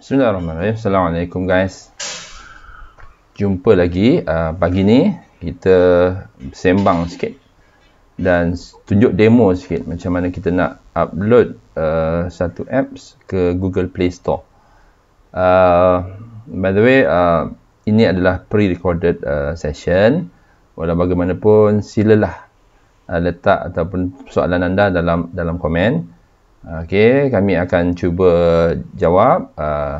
Bismillahirrahmanirrahim. Assalamualaikum guys. Jumpa lagi uh, pagi ni kita sembang sikit dan tunjuk demo sikit macam mana kita nak upload uh, satu apps ke Google Play Store. Uh, by the way, uh, ini adalah pre-recorded uh, session. Walau bagaimanapun silalah uh, letak ataupun soalan anda dalam dalam komen. Okey, kami akan cuba jawab. Uh,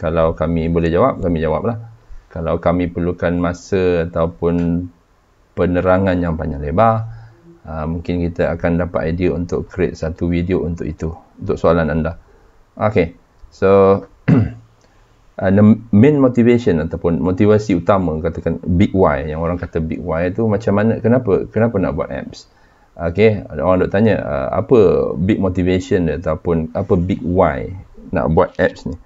kalau kami boleh jawab, kami jawablah. Kalau kami perlukan masa ataupun penerangan yang panjang lebar, uh, mungkin kita akan dapat idea untuk create satu video untuk itu, untuk soalan anda. Okey, so uh, the main motivation ataupun motivasi utama katakan big why yang orang kata big why itu macam mana kenapa kenapa nak buat apps? Okay, orang nak tanya uh, apa big motivation dia ataupun apa big why nak buat apps ni.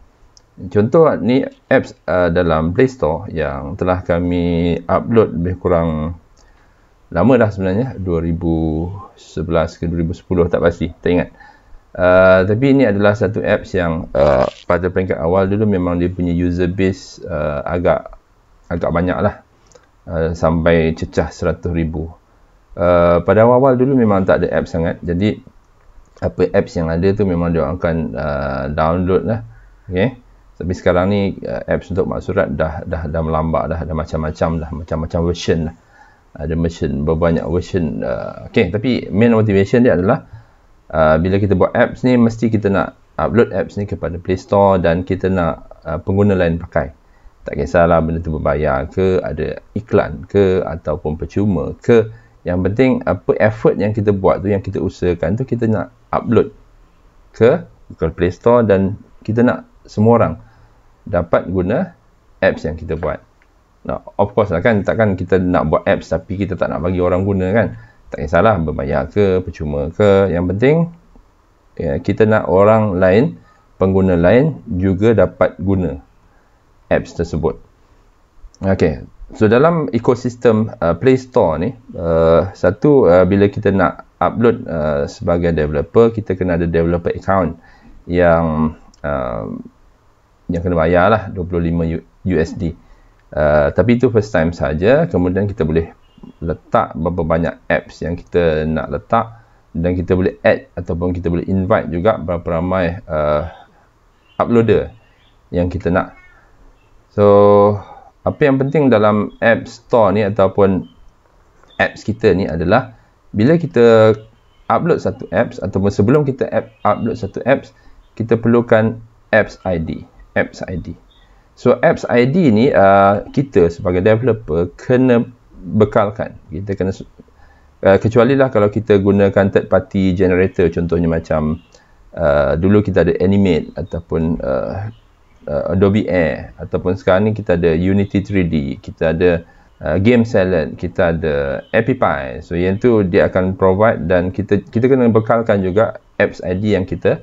Contoh ni apps uh, dalam Play Store yang telah kami upload lebih kurang lama dah sebenarnya 2011 ke 2010 tak pasti, tak ingat. Uh, tapi ini adalah satu apps yang uh, pada peringkat awal dulu memang dia punya user base uh, agak agak banyak lah uh, sampai cecah 100 ribu Uh, pada awal-awal dulu memang tak ada app sangat jadi apa apps yang ada tu memang dia akan uh, download lah okay. tapi sekarang ni uh, apps untuk mak surat dah dah dah melambak dah ada macam-macam dah macam-macam version lah ada version berbanyak version uh, okay. tapi main motivation dia adalah uh, bila kita buat apps ni mesti kita nak upload apps ni kepada Play Store dan kita nak uh, pengguna lain pakai tak kisahlah benda tu berbayar ke ada iklan ke ataupun percuma ke yang penting apa effort yang kita buat tu yang kita usahakan tu kita nak upload ke Google Play Store dan kita nak semua orang dapat guna apps yang kita buat. Nah, of course lah kan takkan kita nak buat apps tapi kita tak nak bagi orang guna kan. Tak kisahlah berbayar ke, percuma ke. Yang penting ya, kita nak orang lain, pengguna lain juga dapat guna apps tersebut. Okey, So dalam ekosistem uh, Play Store ni uh, satu uh, bila kita nak upload uh, sebagai developer kita kena ada developer account yang uh, yang kena bayar lah 25 USD. Uh, tapi itu first time saja. Kemudian kita boleh letak beberapa banyak apps yang kita nak letak dan kita boleh add ataupun kita boleh invite juga berapa ramai uh, uploader yang kita nak. So apa yang penting dalam app store ni ataupun apps kita ni adalah bila kita upload satu apps ataupun sebelum kita app upload satu apps kita perlukan apps ID apps ID so apps ID ni uh, kita sebagai developer kena bekalkan kita kena uh, kecuali lah kalau kita gunakan third party generator contohnya macam uh, dulu kita ada animate ataupun uh, uh, Adobe Air ataupun sekarang ni kita ada Unity 3D, kita ada uh, Game Salad, kita ada Epic Pie. So yang tu dia akan provide dan kita kita kena bekalkan juga apps ID yang kita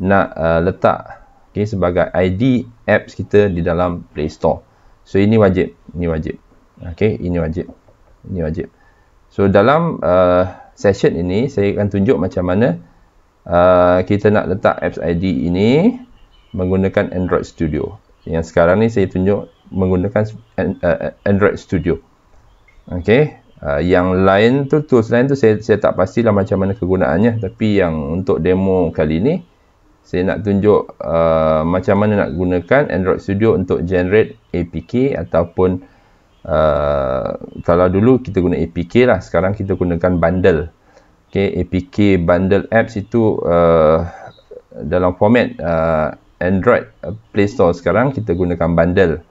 nak uh, letak okay, sebagai ID apps kita di dalam Play Store. So ini wajib, ini wajib. Okay, ini wajib. Ini wajib. So dalam uh, session ini saya akan tunjuk macam mana uh, kita nak letak apps ID ini menggunakan Android Studio. Yang sekarang ni saya tunjuk menggunakan uh, Android Studio. Okey. Uh, yang lain tu, tools lain tu saya, saya tak pastilah macam mana kegunaannya. Tapi yang untuk demo kali ni, saya nak tunjuk uh, macam mana nak gunakan Android Studio untuk generate APK ataupun uh, kalau dulu kita guna APK lah. Sekarang kita gunakan bundle. Okey. APK bundle apps itu uh, dalam format uh, Android uh, Play Store sekarang kita gunakan bundle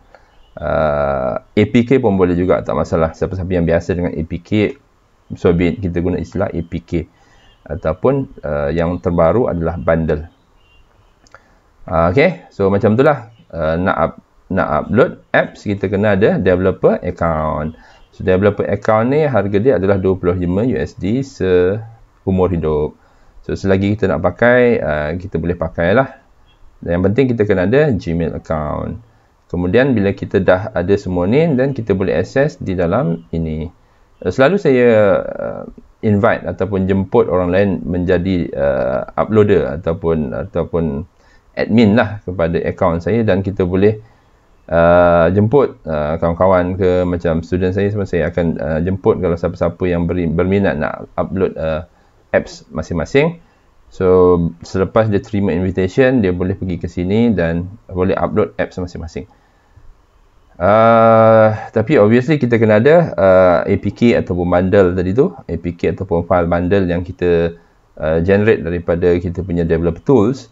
uh, APK pun boleh juga tak masalah siapa-siapa yang biasa dengan APK so kita guna istilah APK ataupun uh, yang terbaru adalah bundle uh, ok so macam itulah uh, nak up, nak upload apps kita kena ada developer account so developer account ni harga dia adalah 25 USD seumur hidup so selagi kita nak pakai uh, kita boleh pakailah yang penting kita kena ada Gmail account. Kemudian bila kita dah ada semua ni dan kita boleh access di dalam ini. Eh, selalu saya uh, invite ataupun jemput orang lain menjadi uh, uploader ataupun ataupun admin lah kepada account saya dan kita boleh uh, jemput uh, kawan-kawan ke macam student saya semua saya akan uh, jemput kalau siapa-siapa yang beri, berminat nak upload uh, apps masing-masing. So selepas dia terima invitation, dia boleh pergi ke sini dan boleh upload apps masing-masing. Uh, tapi obviously kita kena ada uh, ah, APK ataupun bundle tadi tu, APK ataupun file bundle yang kita uh, generate daripada kita punya developer tools.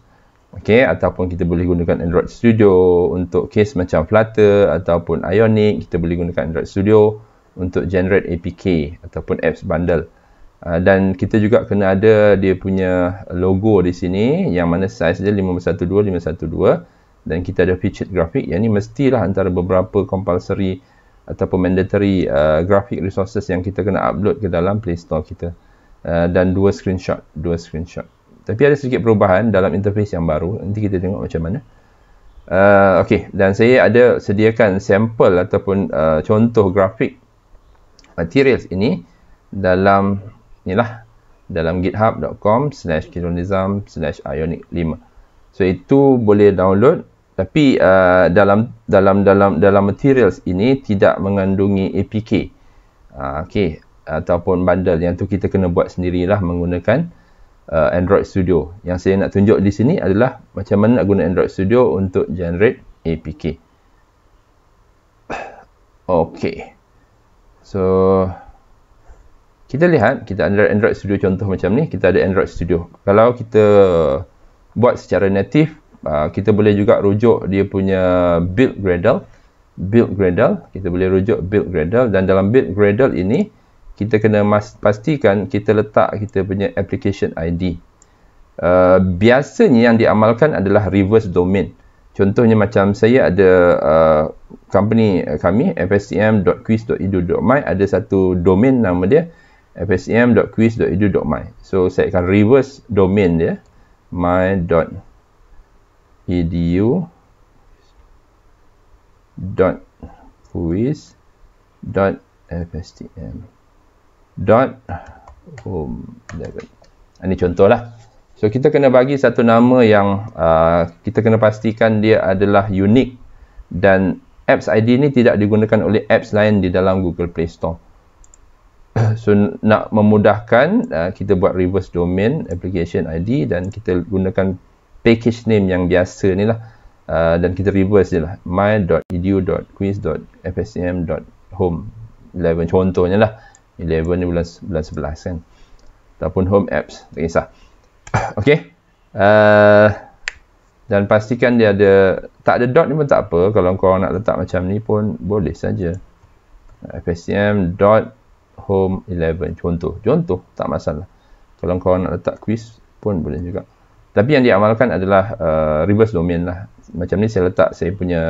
Okay, ataupun kita boleh gunakan Android Studio untuk case macam Flutter ataupun Ionic, kita boleh gunakan Android Studio untuk generate APK ataupun apps bundle. Ah, dan kita juga kena ada dia punya logo di sini yang mana size dia 512 512 dan kita ada featured graphic yang ni mestilah antara beberapa compulsory ataupun mandatory uh, graphic resources yang kita kena upload ke dalam Play Store kita uh, dan dua screenshot dua screenshot tapi ada sedikit perubahan dalam interface yang baru nanti kita tengok macam mana Uh, okay. dan saya ada sediakan sampel ataupun uh, contoh grafik materials ini dalam ni lah dalam github.com slash kilonism slash ionic 5 so itu boleh download tapi uh, dalam dalam dalam dalam materials ini tidak mengandungi APK uh, ah, okay. ataupun bundle yang tu kita kena buat sendirilah menggunakan uh, Android Studio yang saya nak tunjuk di sini adalah macam mana nak guna Android Studio untuk generate APK Okay. So, kita lihat kita ada Android Studio contoh macam ni kita ada Android Studio kalau kita buat secara native uh, kita boleh juga rujuk dia punya build Gradle build Gradle kita boleh rujuk build Gradle dan dalam build Gradle ini kita kena pastikan kita letak kita punya application ID uh, biasanya yang diamalkan adalah reverse domain contohnya macam saya ada uh, company kami fstm.quiz.edu.my ada satu domain nama dia uh, fsm.quiz.edu.my so saya akan reverse domain dia my.edu dot quiz dot fstm dot home kan? ini contohlah so kita kena bagi satu nama yang uh, kita kena pastikan dia adalah unik dan apps ID ni tidak digunakan oleh apps lain di dalam Google Play Store so nak memudahkan uh, kita buat reverse domain application ID dan kita gunakan package name yang biasa ni lah uh, dan kita reverse je lah my.edu.quiz.fsm.home 11 contohnya lah 11 ni bulan, bulan 11 kan ataupun home apps tak kisah ok uh, dan pastikan dia ada tak ada dot ni pun tak apa kalau korang nak letak macam ni pun boleh saja fsm.home home 11 contoh contoh tak masalah kalau kau nak letak quiz pun boleh juga tapi yang diamalkan adalah uh, reverse domain lah macam ni saya letak saya punya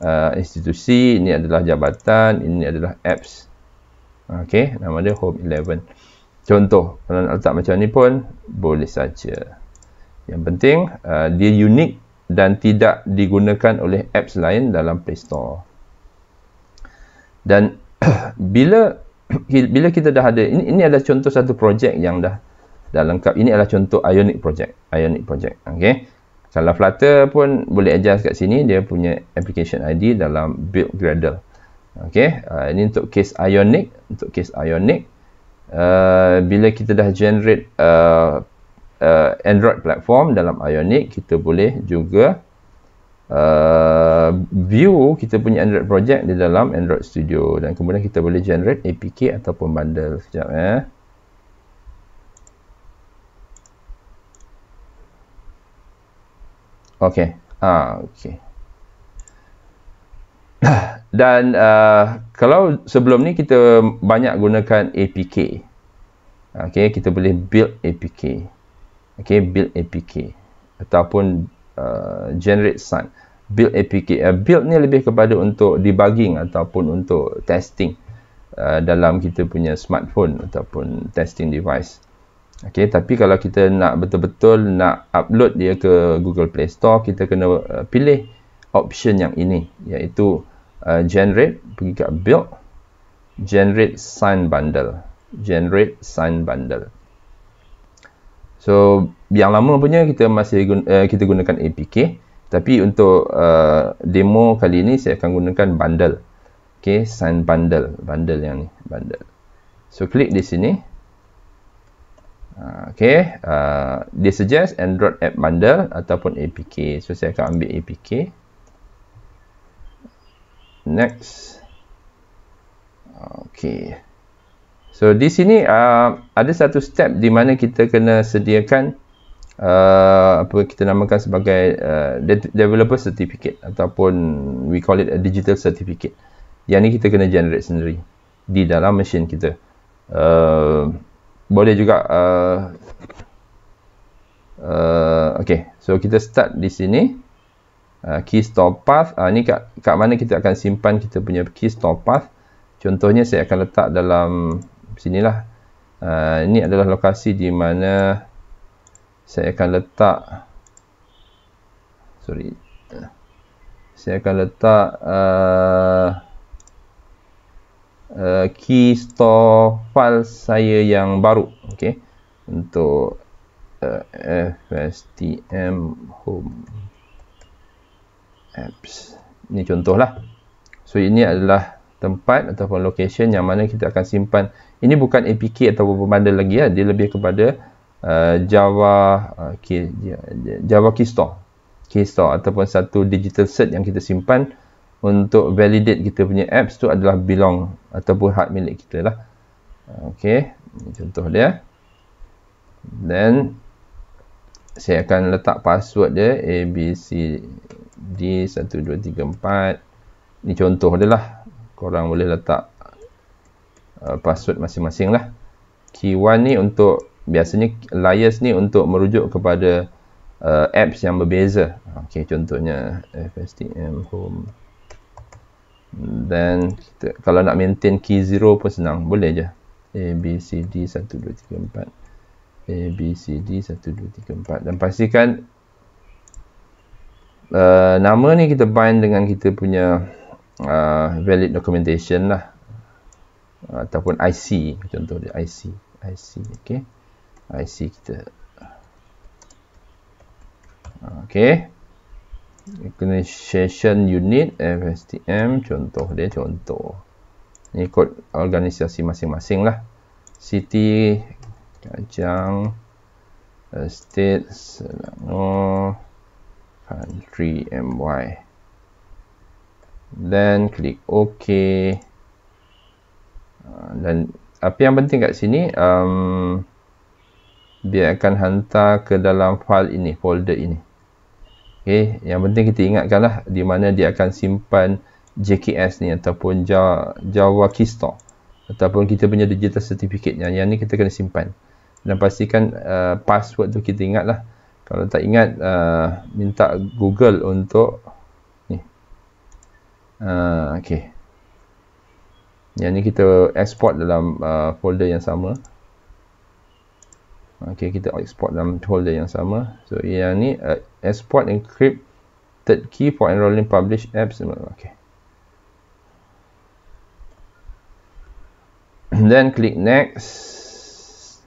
uh, institusi ini adalah jabatan ini adalah apps ok nama dia home 11 contoh kalau nak letak macam ni pun boleh saja yang penting uh, dia unik dan tidak digunakan oleh apps lain dalam Play Store. Dan bila bila kita dah ada ini, ini adalah contoh satu projek yang dah dah lengkap ini adalah contoh ionic project ionic project okey kalau flutter pun boleh adjust kat sini dia punya application id dalam build gradle okey uh, ini untuk case ionic untuk case ionic uh, bila kita dah generate uh, uh, android platform dalam ionic kita boleh juga uh, Uh, view kita punya Android project di dalam Android Studio dan kemudian kita boleh generate APK ataupun bundle sekejap ya eh. ok ah, ok dan uh, kalau sebelum ni kita banyak gunakan APK ok kita boleh build APK ok build APK ataupun uh, generate sun build apk uh, build ni lebih kepada untuk debugging ataupun untuk testing uh, dalam kita punya smartphone ataupun testing device Okay, tapi kalau kita nak betul-betul nak upload dia ke Google Play Store, kita kena uh, pilih option yang ini, iaitu uh, generate, pergi ke build, generate sign bundle, generate sign bundle. So yang lama punya kita masih guna, uh, kita gunakan APK tapi untuk uh, demo kali ini saya akan gunakan bundle. Okay, sign bundle, bundle yang ni, bundle. So klik di sini. Ah, okay, uh, dia suggest Android App Bundle ataupun APK. So saya akan ambil APK. Next. Ah, okay. So di sini uh, ada satu step di mana kita kena sediakan uh, apa kita namakan sebagai uh, developer certificate ataupun we call it a digital certificate. Yang ni kita kena generate sendiri di dalam mesin kita. Uh, boleh juga uh, uh, okay. So kita start di sini uh, key store path. Uh, ni kat, kat mana kita akan simpan kita punya key store path? Contohnya saya akan letak dalam sini lah uh, ah, ini adalah lokasi di mana saya akan letak sorry saya akan letak uh, uh, key store file saya yang baru okay. untuk uh, fstm home apps ini contohlah so ini adalah tempat ataupun location yang mana kita akan simpan ini bukan APK atau bundle lagi ya dia lebih kepada uh, Java uh, K, Java Keystore Keystore ataupun satu digital cert yang kita simpan untuk validate kita punya apps tu adalah belong ataupun hak milik kita lah Okay, contoh dia then saya akan letak password dia A, B, C, D 1, 2, 3, 4 ni contoh dia lah korang boleh letak Uh, password masing-masing lah key 1 ni untuk biasanya layers ni untuk merujuk kepada uh, apps yang berbeza ok contohnya fstm home then kita, kalau nak maintain key 0 pun senang boleh je a b c d 1 2 3 4 a b c d 1 2 3 dan pastikan uh, nama ni kita bind dengan kita punya uh, valid documentation lah ataupun IC contoh dia IC IC okey IC kita okey organization unit FSTM contoh dia contoh ni ikut organisasi masing-masing lah city kajang state selangor country MY then klik OK. Ah, dan apa yang penting kat sini um, dia akan hantar ke dalam file ini folder ini Okay? yang penting kita ingatkanlah di mana dia akan simpan JKS ni ataupun Java, Java ataupun kita punya digital certificate yang, yang ni kita kena simpan dan pastikan uh, password tu kita ingatlah kalau tak ingat uh, minta Google untuk ni uh, okey yang ni kita export dalam uh, folder yang sama ok kita export dalam folder yang sama so yang ni uh, export encrypt third key for enrolling publish apps ok then click next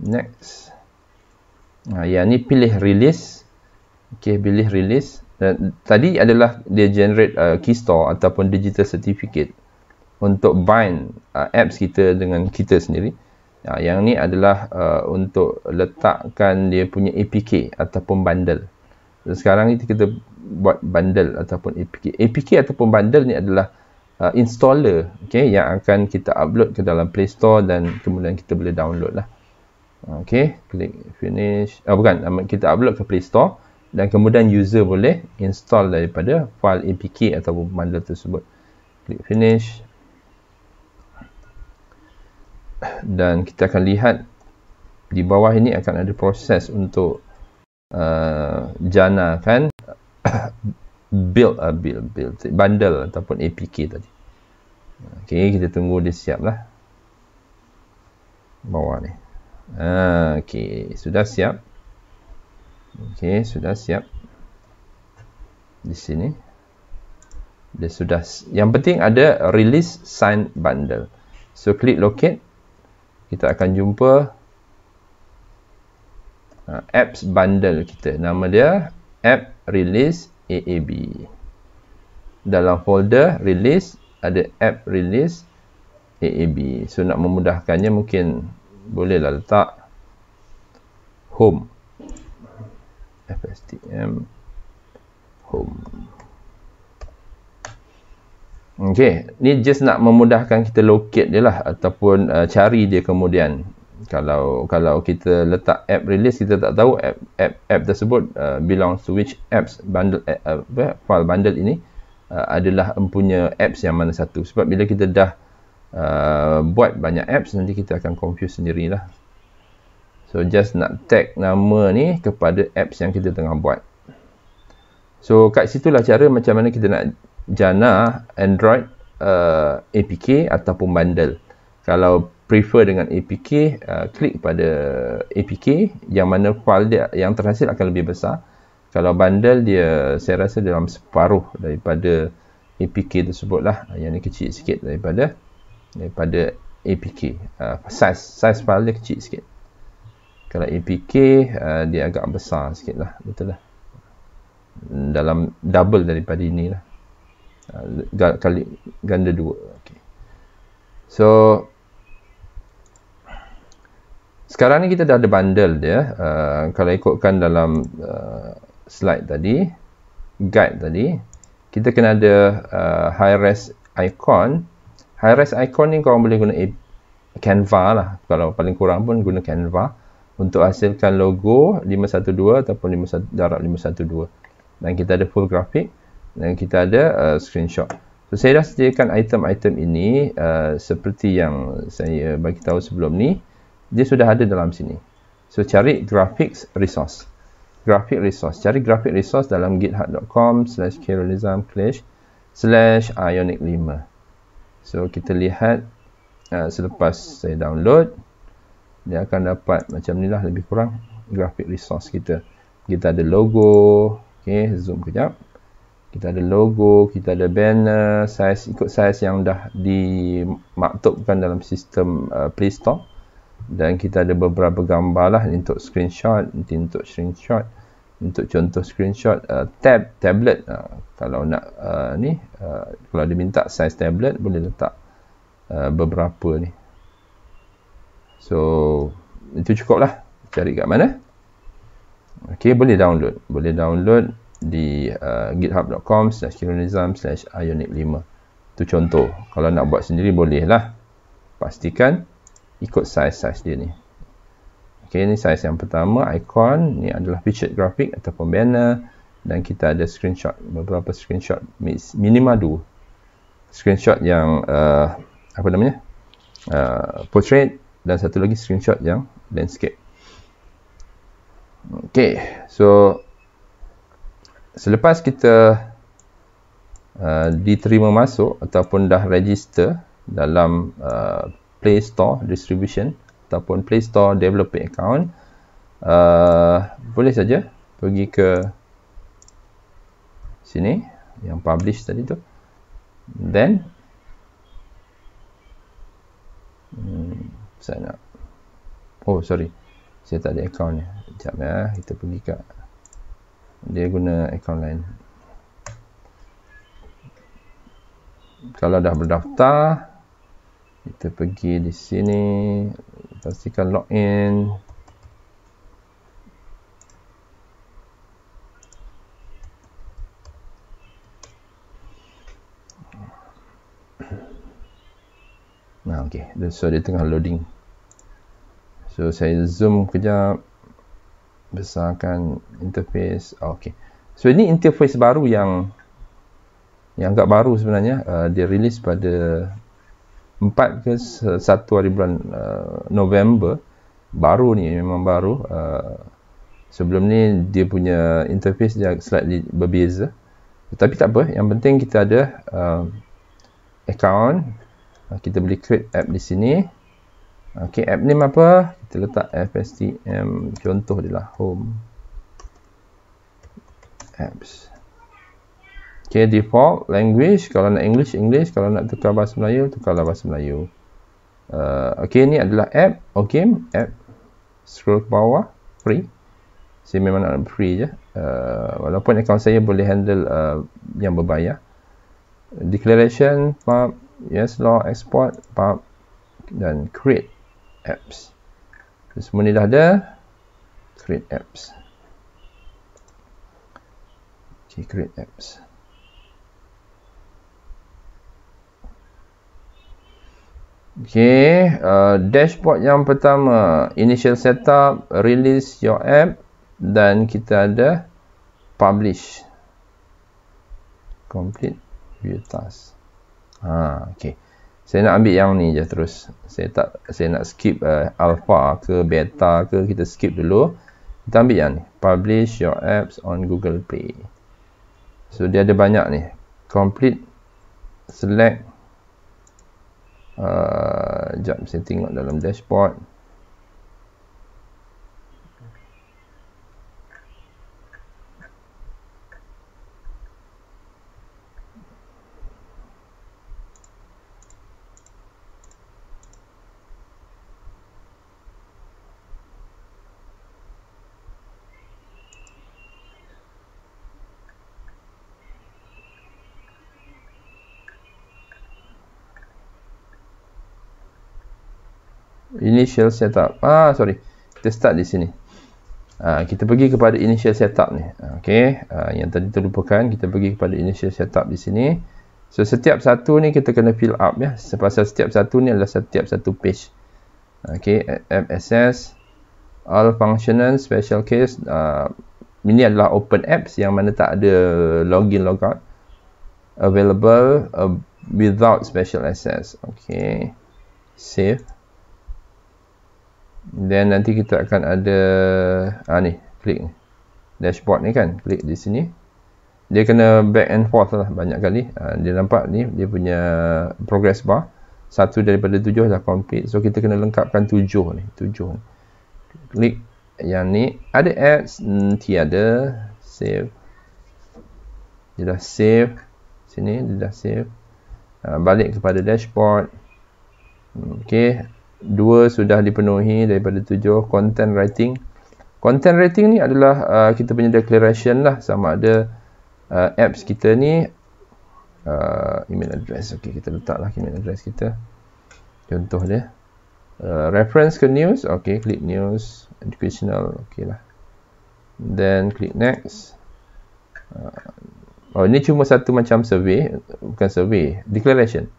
next uh, yang ni pilih release ok pilih release dan tadi adalah dia generate uh, key store ataupun digital certificate untuk bind uh, apps kita dengan kita sendiri. Uh, yang ni adalah uh, untuk letakkan dia punya APK ataupun bundle. So, sekarang ni kita buat bundle ataupun APK. APK ataupun bundle ni adalah uh, installer okay, yang akan kita upload ke dalam Play Store dan kemudian kita boleh download lah. Uh, okay, klik finish. Oh, bukan, um, kita upload ke Play Store dan kemudian user boleh install daripada file APK ataupun bundle tersebut. Klik finish dan kita akan lihat di bawah ini akan ada proses untuk uh, jana kan build a uh, build build bundle ataupun APK tadi. Okey, kita tunggu dia siaplah. Bawah ni. Ah, okey, sudah siap. Okey, sudah siap. Di sini. Dia sudah yang penting ada release sign bundle. So klik locate kita akan jumpa ha, apps bundle kita nama dia app release AAB dalam folder release ada app release AAB so nak memudahkannya mungkin bolehlah letak home fstm home Okey, ni just nak memudahkan kita locate dia lah ataupun uh, cari dia kemudian. Kalau kalau kita letak app release kita tak tahu app app, app tersebut uh, belongs to which apps bundle eh, uh, uh, file bundle ini uh, adalah empunya apps yang mana satu. Sebab bila kita dah uh, buat banyak apps nanti kita akan confuse sendirilah. So just nak tag nama ni kepada apps yang kita tengah buat. So kat situlah cara macam mana kita nak jana Android uh, APK ataupun bundle. Kalau prefer dengan APK, uh, klik pada APK yang mana file dia yang terhasil akan lebih besar. Kalau bundle dia saya rasa dalam separuh daripada APK tersebutlah. Yang ni kecil sikit daripada daripada APK. Uh, size size file dia kecil sikit. Kalau APK uh, dia agak besar sikit lah. Betul lah. Hmm, dalam double daripada inilah. Ah, kali ganda dua okey so sekarang ni kita dah ada bundle dia uh, kalau ikutkan dalam uh, slide tadi guide tadi kita kena ada uh, high res icon high res icon ni korang boleh guna eh, canva lah kalau paling kurang pun guna canva untuk hasilkan logo 512 ataupun 512 dan kita ada full graphic dan kita ada uh, screenshot. So, saya dah sediakan item-item ini uh, seperti yang saya bagi tahu sebelum ni, dia sudah ada dalam sini. So, cari graphics resource. Graphic resource. Cari graphic resource dalam github.com slash kirolizam clash slash ionic 5. So, kita lihat uh, selepas saya download, dia akan dapat macam ni lah lebih kurang graphic resource kita. Kita ada logo. Okay, zoom kejap kita ada logo, kita ada banner, saiz ikut saiz yang dah dimaktubkan dalam sistem uh, Play Store dan kita ada beberapa gambar lah untuk screenshot, untuk screenshot, untuk contoh screenshot, uh, tab, tablet uh, kalau nak uh, ni, uh, kalau diminta minta saiz tablet boleh letak uh, beberapa ni so, itu cukup lah, cari kat mana Okay, boleh download, boleh download di uh, github.com slash kironizam slash ionic5 tu contoh kalau nak buat sendiri boleh lah pastikan ikut size-size dia ni ok ni size yang pertama icon ni adalah featured graphic ataupun banner dan kita ada screenshot beberapa screenshot minima 2 screenshot yang uh, apa namanya uh, portrait dan satu lagi screenshot yang landscape Okay, so selepas kita uh, diterima masuk ataupun dah register dalam uh, Play Store distribution ataupun Play Store developer account uh, boleh saja pergi ke sini yang publish tadi tu then hmm, saya nak oh sorry saya tak ada account ni sekejap ya kita pergi kat dia guna account lain kalau dah berdaftar kita pergi di sini pastikan login nah okey so dia tengah loading so saya zoom kejap besarkan interface oh, okey so ini interface baru yang yang agak baru sebenarnya uh, dia rilis pada 4 ke 1 hari bulan uh, November baru ni memang baru uh, sebelum ni dia punya interface dia slightly berbeza Tetapi tak apa yang penting kita ada uh, account uh, kita boleh create app di sini Okey, app name apa? Kita letak fstm contoh dia lah home apps. Okey, default language kalau nak English English, kalau nak tukar bahasa Melayu tukarlah bahasa Melayu. Uh, Okey, ni adalah app, okay, app scroll ke bawah free. Saya memang nak free je. Uh, walaupun akaun saya boleh handle uh, yang berbayar. Declaration, pub, yes, law, export, pub dan create apps. So, semua ni dah ada. Create apps. Okay, create apps. Okay, uh, dashboard yang pertama. Initial setup, release your app. Dan kita ada publish. Complete view task. Ah, okay saya nak ambil yang ni je terus saya tak saya nak skip uh, alpha ke beta ke kita skip dulu kita ambil yang ni publish your apps on google play so dia ada banyak ni complete select uh, jap saya tengok dalam dashboard initial setup. Ah, sorry. Kita start di sini. Ah, kita pergi kepada initial setup ni. Ah, okay. Ah, yang tadi terlupakan. Kita pergi kepada initial setup di sini. So, setiap satu ni kita kena fill up ya. Sebab setiap satu ni adalah setiap satu page. Ah, okay. MSS. All functional special case. Ah, ini adalah open apps yang mana tak ada login logout. Available. Available. Uh, without special access okay save then nanti kita akan ada ah ni klik ni dashboard ni kan klik di sini dia kena back and forth lah banyak kali ha, dia nampak ni dia punya progress bar satu daripada tujuh dah complete so kita kena lengkapkan tujuh ni tujuh ni. klik yang ni ada ads hmm, tiada save dia dah save sini dia dah save ha, balik kepada dashboard hmm, Okay dua sudah dipenuhi daripada tujuh content writing content writing ni adalah uh, kita punya declaration lah sama ada uh, apps kita ni uh, email address Okay, kita letaklah email address kita contoh dia uh, reference ke news okey klik news educational okeylah then klik next uh, oh ini cuma satu macam survey bukan survey declaration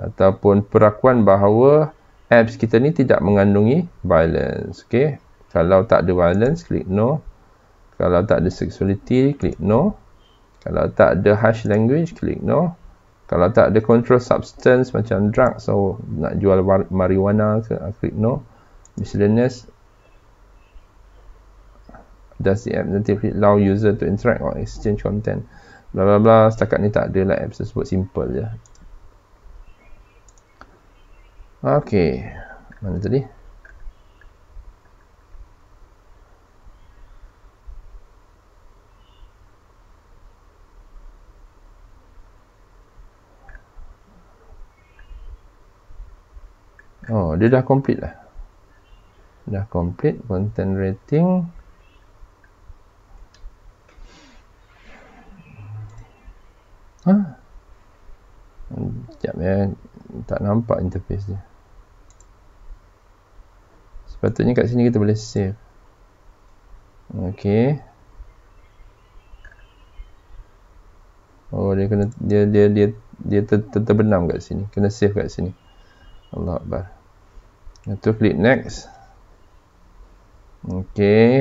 ataupun perakuan bahawa apps kita ni tidak mengandungi violence. Okay. Kalau tak ada violence, klik no. Kalau tak ada sexuality, klik no. Kalau tak ada harsh language, klik no. Kalau tak ada control substance macam drug, so nak jual marijuana, ke, ah, klik no. Miscellaneous. Does the app natively allow user to interact or exchange content? Blah, blah, blah. Setakat ni tak ada lah apps tersebut. Simple je. Okey. Mana tadi? Oh, dia dah complete lah. Dah complete content rating. Ha? Sekejap ya. Tak nampak interface dia sepatutnya kat sini kita boleh save ok oh dia kena dia dia dia dia ter, ter, terbenam kat sini kena save kat sini Allah Akbar tu klik next ok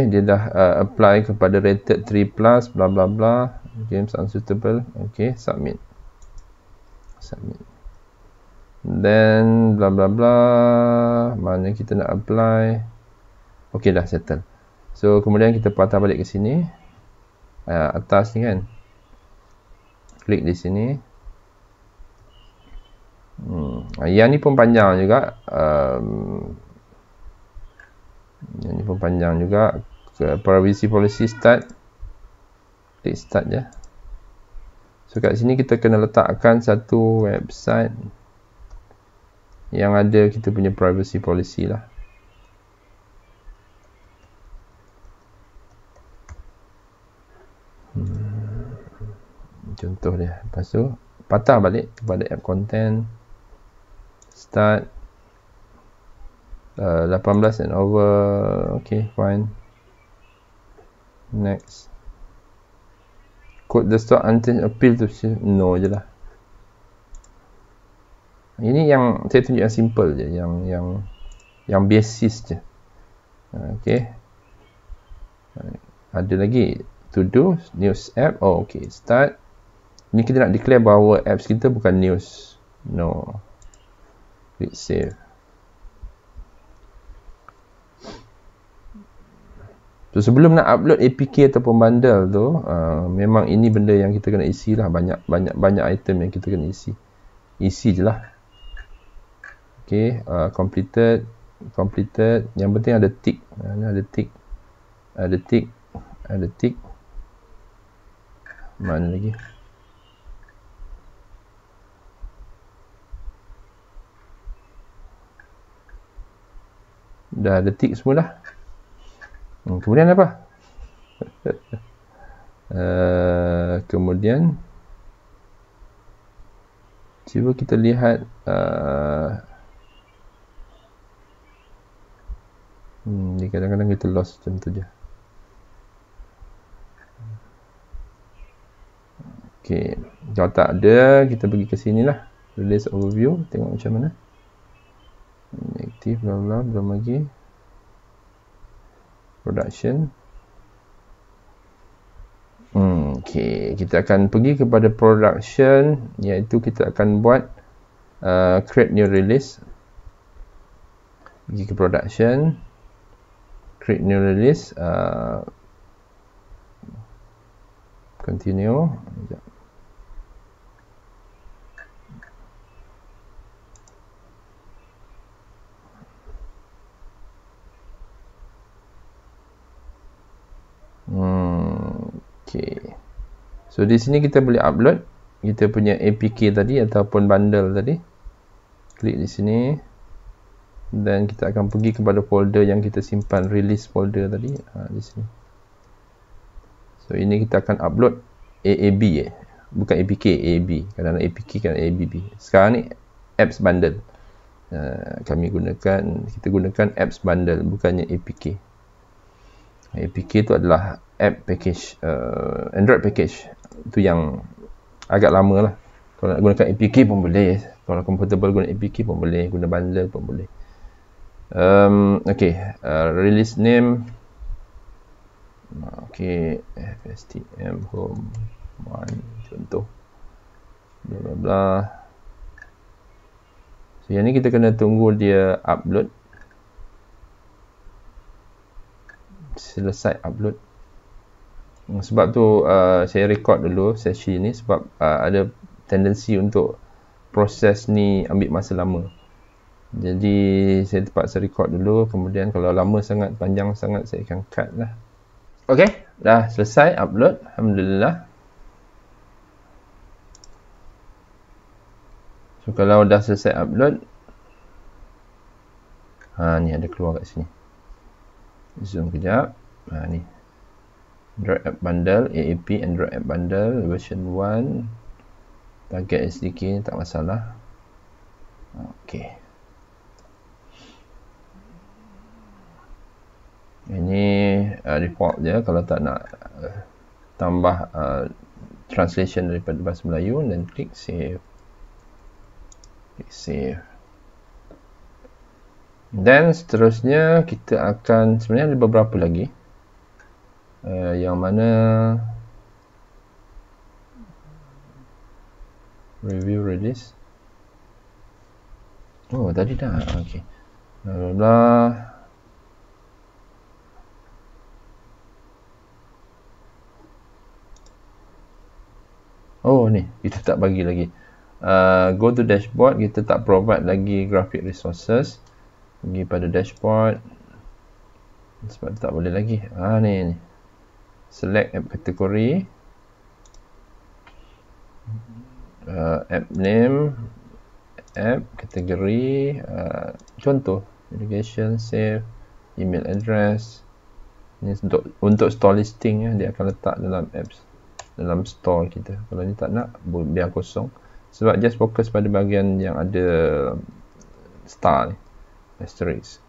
dia dah uh, apply kepada rated 3 plus bla bla bla games unsuitable ok submit submit then bla bla bla mana kita nak apply Okey dah settle so kemudian kita patah balik ke sini uh, atas ni kan klik di sini hmm. yang ni pun panjang juga um, yang ni pun panjang juga ke privacy policy start klik start je so kat sini kita kena letakkan satu website yang ada kita punya privacy policy lah hmm. contoh dia lepas tu patah balik kepada app content start uh, 18 and over okay fine next code the store until appeal to no je lah ini yang saya tunjuk yang simple je yang yang yang basis je okey ada lagi to do news app oh okey start Ini kita nak declare bahawa apps kita bukan news no click save So, sebelum nak upload APK ataupun bundle tu, uh, memang ini benda yang kita kena isi lah. Banyak-banyak banyak item yang kita kena isi. Isi je lah okay, uh, completed completed, yang penting ada tick ini ada tick ada tick, ada tick mana lagi dah ada tick semua hmm, kemudian apa uh, kemudian cuba kita lihat uh, Hmm, jadi kadang-kadang kita lost macam tu je. Okay. Kalau tak ada, kita pergi ke sini lah. Release overview. Tengok macam mana. Hmm, Active, bla belum lagi. Production. Hmm, okay. Kita akan pergi kepada production. Iaitu kita akan buat uh, create new release. Pergi ke Production create new release uh, continue hmm, So di sini kita boleh upload kita punya APK tadi ataupun bundle tadi. Klik di sini dan kita akan pergi kepada folder yang kita simpan release folder tadi ha, di sini so ini kita akan upload AAB eh. bukan APK AAB Karena APK kan ABB sekarang ni apps bundle Uh, kami gunakan kita gunakan apps bundle bukannya APK APK itu adalah app package uh, Android package tu yang agak lama lah kalau nak gunakan APK pun boleh kalau compatible guna APK pun boleh guna bundle pun boleh um, okay uh, release name okay fstm home one contoh bla bla bla so yang ni kita kena tunggu dia upload selesai upload hmm, sebab tu uh, saya record dulu sesi ni sebab uh, ada tendensi untuk proses ni ambil masa lama jadi saya terpaksa record dulu kemudian kalau lama sangat panjang sangat saya akan cut lah ok dah selesai upload Alhamdulillah so kalau dah selesai upload ha, ni ada keluar kat sini zoom kejap ha, ni Android App Bundle AAP Android App Bundle version 1 target SDK tak masalah Okay. ini uh, report dia kalau tak nak uh, tambah uh, translation daripada bahasa Melayu dan klik save klik save dan seterusnya kita akan sebenarnya ada beberapa lagi uh, yang mana review release oh tadi dah okay. blah blah oh ni kita tak bagi lagi uh, go to dashboard kita tak provide lagi graphic resources pergi pada dashboard sebab tak boleh lagi ah ni ni select app category. uh, app name app category. uh, contoh location save email address ni untuk store listing ya dia akan letak dalam apps dalam store kita kalau ni tak nak biar kosong sebab just fokus pada bahagian yang ada um, star ni asterisk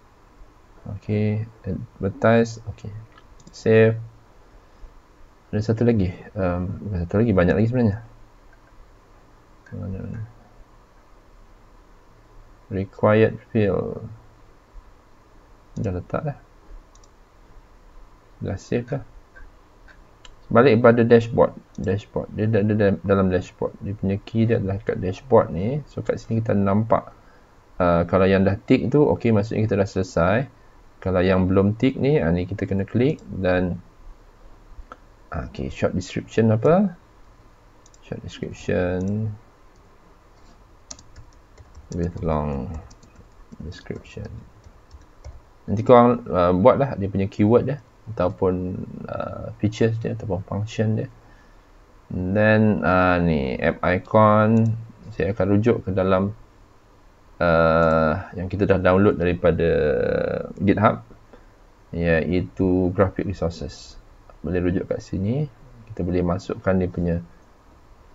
ok eh, advertise ok save ada satu lagi um, satu lagi banyak lagi sebenarnya required field dah letak lah. dah save dah balik pada dashboard dashboard dia ada dalam, dalam dashboard dia punya key dia adalah kat dashboard ni so kat sini kita nampak uh, kalau yang dah tick tu ok maksudnya kita dah selesai kalau yang belum tick ni uh, ni kita kena klik dan uh, ok short description apa short description with long description nanti korang uh, buat lah dia punya keyword dia ataupun uh, features dia ataupun function dia And then uh, ni app icon saya akan rujuk ke dalam uh, yang kita dah download daripada github iaitu graphic resources boleh rujuk kat sini kita boleh masukkan dia punya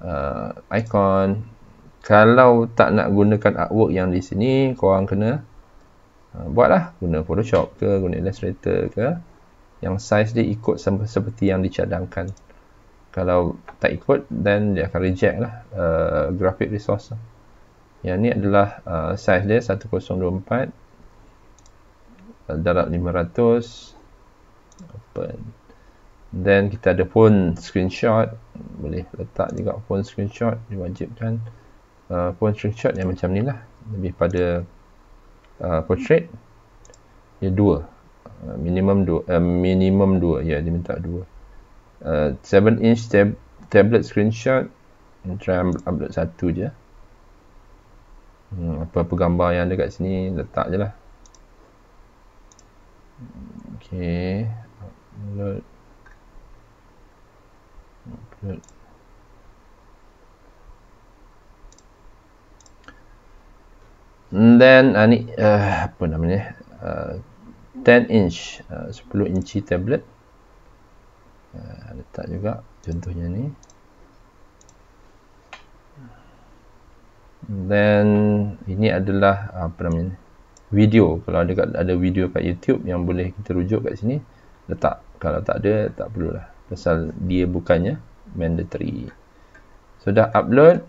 uh, icon kalau tak nak gunakan artwork yang di sini korang kena uh, buatlah guna photoshop ke guna illustrator ke yang size dia ikut sama seperti yang dicadangkan kalau tak ikut then dia akan reject lah uh, graphic resource yang ni adalah uh, size dia 1024 uh, darab 500 open then kita ada phone screenshot boleh letak juga phone screenshot diwajibkan uh, phone screenshot yang macam ni lah lebih pada uh, portrait dia dua minimum 2 uh, minimum 2 uh, ya yeah, diminta 2 7 inch tab tablet screenshot try upload satu je hmm, apa-apa hmm, gambar yang ada kat sini letak je lah ok upload upload And hmm, then uh, ni uh, apa namanya uh, 10 inch uh, 10 inci tablet uh, letak juga contohnya ni then ini adalah uh, apa namanya ni? video kalau ada kat, ada video kat YouTube yang boleh kita rujuk kat sini letak kalau tak ada tak perlulah pasal dia bukannya mandatory so dah upload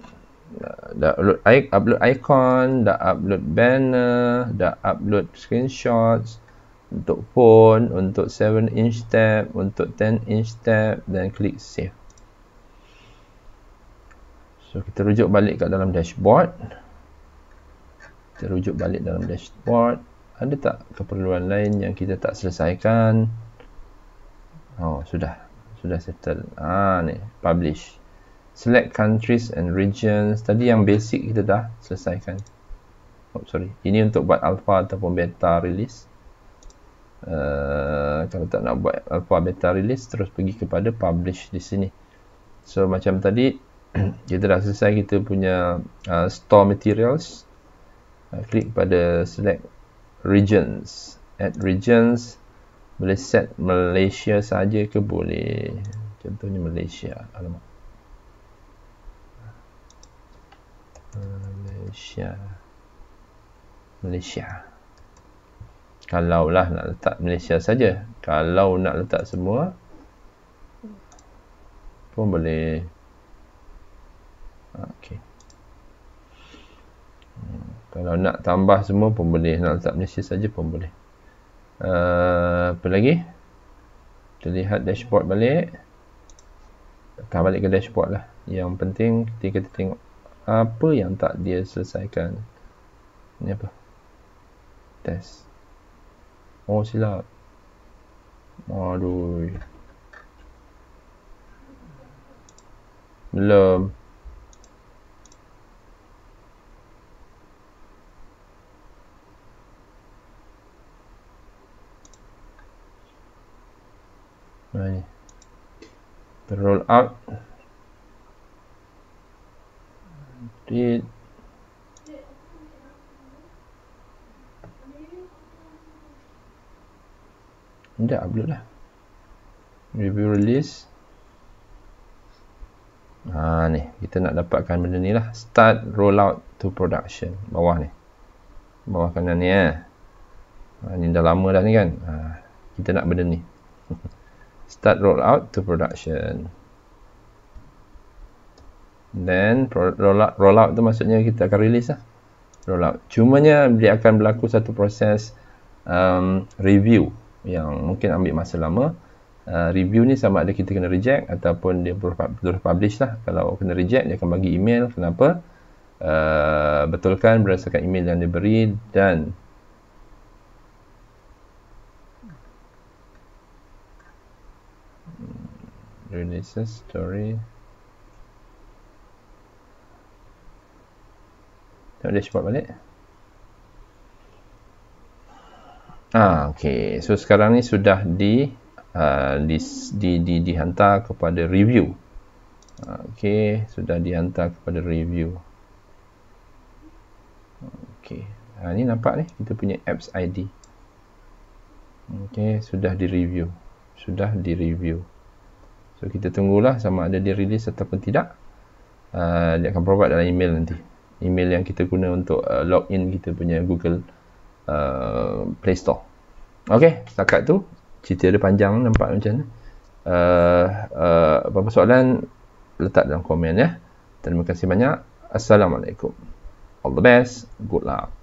dah upload, upload icon dah upload banner dah upload screenshots untuk phone, untuk 7 inch tab, untuk 10 inch tab dan klik save. So kita rujuk balik kat dalam dashboard. Kita rujuk balik dalam dashboard. Ada tak keperluan lain yang kita tak selesaikan? Oh, sudah. Sudah settle. Ah ni, publish. Select countries and regions. Tadi yang basic kita dah selesaikan. Oh, sorry. Ini untuk buat alpha ataupun beta release. Eh, kalau tak nak buat alpha beta release terus pergi kepada publish di sini so macam tadi kita dah selesai kita punya uh, store materials uh, klik pada select regions add regions boleh set Malaysia saja ke boleh contohnya Malaysia alamak Malaysia Malaysia kalaulah nak letak Malaysia saja kalau nak letak semua pun boleh okey hmm, kalau nak tambah semua pun boleh nak letak Malaysia saja pun boleh uh, apa lagi kita lihat dashboard balik tekan balik ke dashboard lah yang penting ketika kita tengok apa yang tak dia selesaikan ni apa test Oh silap. Aduh. Belum. Mari. Roll up. Tweet. Sekejap upload lah Review release Ha ni Kita nak dapatkan benda ni lah Start rollout to production Bawah ni Bawah kanan ni eh ha, Ni dah lama dah ni kan ha, Kita nak benda ni Start rollout to production Then rollout, rollout tu maksudnya kita akan release lah Rollout Cumanya dia akan berlaku satu proses um, Review yang mungkin ambil masa lama uh, review ni sama ada kita kena reject ataupun dia perlu publish lah kalau kena reject dia akan bagi email kenapa uh, betulkan berdasarkan email yang dia beri dan hmm, release story tengok dashboard balik Ah, okay. So sekarang ni sudah di, uh, di, di, di dihantar kepada review. Ah, okay, sudah dihantar kepada review. Okay, ha, ni nampak ni kita punya apps ID. Okay, sudah di review, sudah di review. So kita tunggulah sama ada dia release ataupun tidak. Uh, dia akan provide dalam email nanti. Email yang kita guna untuk uh, login kita punya Google. Uh, Play Store. Okey, setakat tu cerita dia panjang nampak macam ni. Uh, uh, apa-apa soalan letak dalam komen ya. Terima kasih banyak. Assalamualaikum. All the best. Good luck.